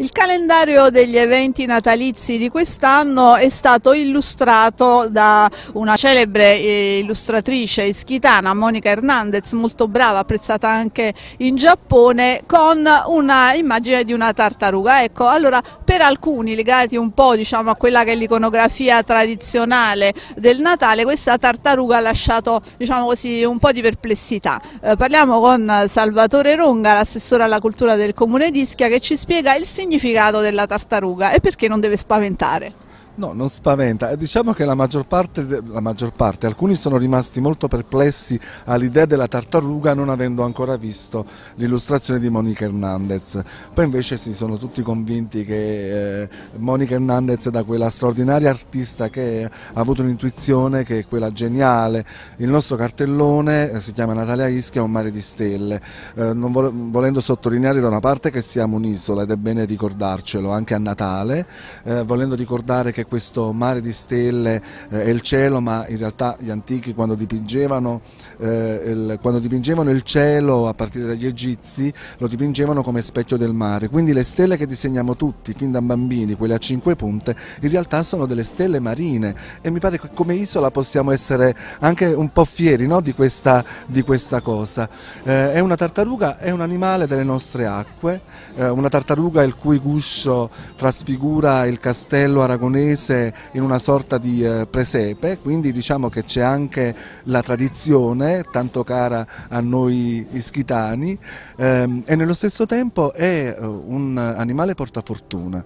Il calendario degli eventi natalizi di quest'anno è stato illustrato da una celebre eh, illustratrice ischitana, Monica Hernandez, molto brava, apprezzata anche in Giappone, con un'immagine di una tartaruga. Ecco, allora per alcuni legati un po' diciamo, a quella che è l'iconografia tradizionale del Natale, questa tartaruga ha lasciato diciamo così, un po' di perplessità. Eh, parliamo con Salvatore Ronga, l'assessore alla cultura del comune di Ischia, che ci spiega il significato significato della tartaruga e perché non deve spaventare. No, non spaventa. Eh, diciamo che la maggior, parte, la maggior parte, alcuni sono rimasti molto perplessi all'idea della tartaruga non avendo ancora visto l'illustrazione di Monica Hernandez. Poi invece si sono tutti convinti che eh, Monica Hernandez da quella straordinaria artista che è, ha avuto un'intuizione che è quella geniale. Il nostro cartellone eh, si chiama Natalia Ischia, un mare di stelle, eh, vol volendo sottolineare da una parte che siamo un'isola ed è bene ricordarcelo anche a Natale, eh, volendo ricordare che questo mare di stelle eh, e il cielo, ma in realtà gli antichi quando dipingevano, eh, il, quando dipingevano, il, cielo a partire dagli egizi lo dipingevano come specchio del mare, quindi le stelle che disegniamo tutti fin da bambini, quelle a cinque punte, in realtà sono delle stelle marine e mi pare che come isola possiamo essere anche un po' fieri no, di, questa, di, questa, cosa. Eh, è una tartaruga, è un animale delle nostre acque, eh, una tartaruga il cui guscio trasfigura il castello aragonese messe in una sorta di eh, presepe, quindi diciamo che c'è anche la tradizione tanto cara a noi ischitani ehm, e nello stesso tempo è eh, un animale portafortuna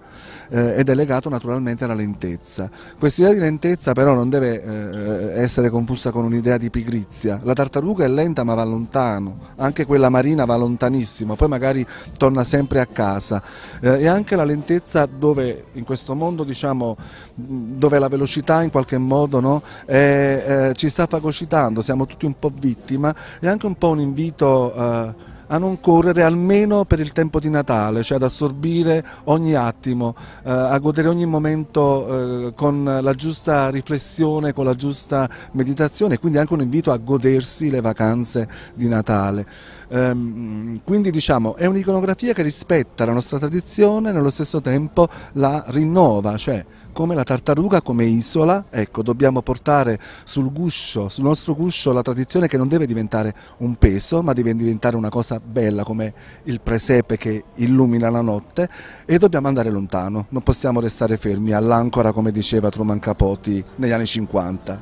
eh, ed è legato naturalmente alla lentezza. Quest'idea di lentezza però non deve essere confusa con un'idea di pigrizia, la tartaruga è lenta ma va lontano, anche quella marina va lontanissimo, poi magari torna sempre a casa e anche la lentezza dove in questo mondo diciamo dove la velocità in qualche modo no, è, eh, ci sta fagocitando, siamo tutti un po' vittima, e anche un po' un invito eh, a non correre almeno per il tempo di Natale, cioè ad assorbire ogni attimo, eh, a godere ogni momento eh, con la giusta riflessione, con la giusta meditazione, e quindi anche un invito a godersi le vacanze di Natale. Ehm, quindi diciamo è un'iconografia che rispetta la nostra tradizione e nello stesso tempo la rinnova, cioè come la tartaruga, come isola, ecco, dobbiamo portare sul guscio, sul nostro guscio la tradizione che non deve diventare un peso, ma deve diventare una cosa bella come il presepe che illumina la notte e dobbiamo andare lontano, non possiamo restare fermi all'ancora come diceva Truman Capoti negli anni 50.